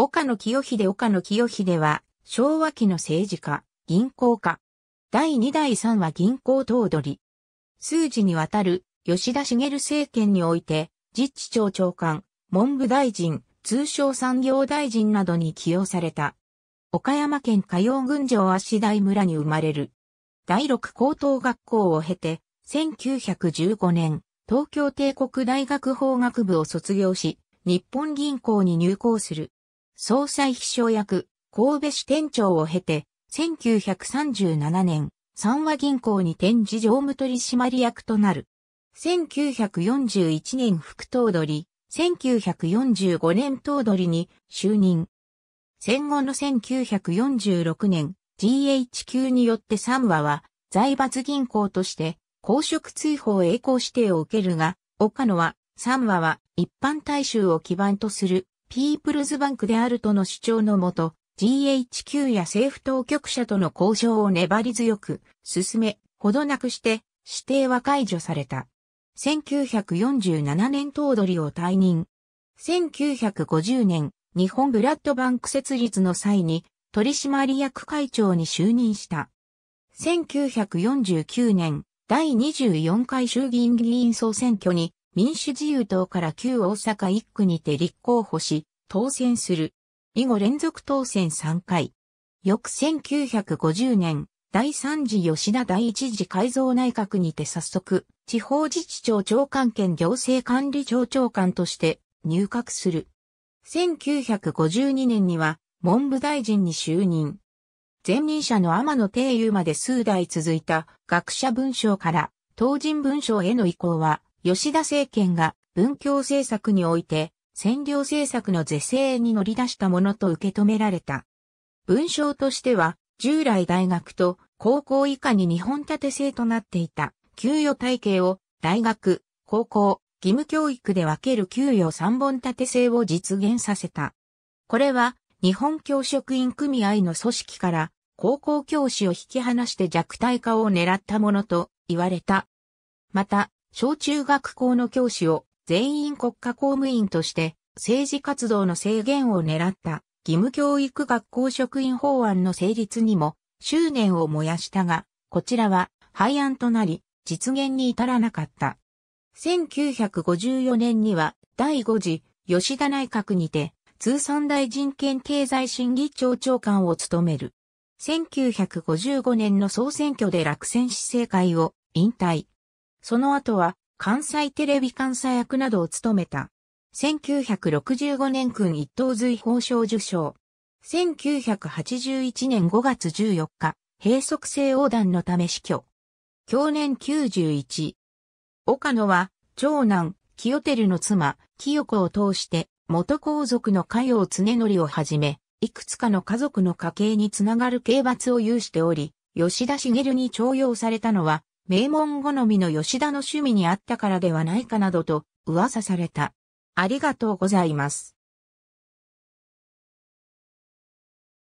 岡野清秀岡野清秀は、昭和期の政治家、銀行家。第2第3は銀行頭取。数時にわたる、吉田茂政権において、自治庁長官、文部大臣、通商産業大臣などに起用された。岡山県火曜郡城足台村に生まれる。第6高等学校を経て、1915年、東京帝国大学法学部を卒業し、日本銀行に入校する。総裁秘書役、神戸支店長を経て、1937年、三和銀行に転じ常務取締役となる。1941年副頭取、1945年頭取に就任。戦後の1946年、GHQ によって三和は財閥銀行として公職追放栄光指定を受けるが、岡野は三和は一般大衆を基盤とするピープルズバンクであるとの主張のもと、GHQ や政府当局者との交渉を粘り強く進め、ほどなくして指定は解除された。1947年頭取を退任。1950年、日本ブラッドバンク設立の際に取締役会長に就任した。1949年、第24回衆議院議員総選挙に民主自由党から旧大阪1区にて立候補し、当選する。以後連続当選3回。翌1950年、第3次吉田第1次改造内閣にて早速、地方自治庁長官兼行政管理庁長官として入閣する。1952年には文部大臣に就任。前任者の天野定友まで数代続いた学者文章から当人文章への移行は吉田政権が文教政策において占領政策の是正に乗り出したものと受け止められた。文章としては、従来大学と高校以下に日本立て制となっていた給与体系を大学、高校、義務教育で分ける給与三本立て制を実現させた。これは日本教職員組合の組織から高校教師を引き離して弱体化を狙ったものと言われた。また、小中学校の教師を全員国家公務員として政治活動の制限を狙った義務教育学校職員法案の成立にも執念を燃やしたが、こちらは廃案となり実現に至らなかった。1954年には第5次吉田内閣にて通産大人権経済審議庁長官を務める。1955年の総選挙で落選市政会を引退。その後は関西テレビ監査役などを務めた。1965年君一等随法賞受賞。1981年5月14日、閉塞性横断のため死去。去年91。岡野は、長男、清照の妻、清子を通して、元皇族の加用常則をはじめ、いくつかの家族の家系につながる刑罰を有しており、吉田茂に徴用されたのは、名門好みの吉田の趣味にあったからではないかなどと噂された。ありがとうございます。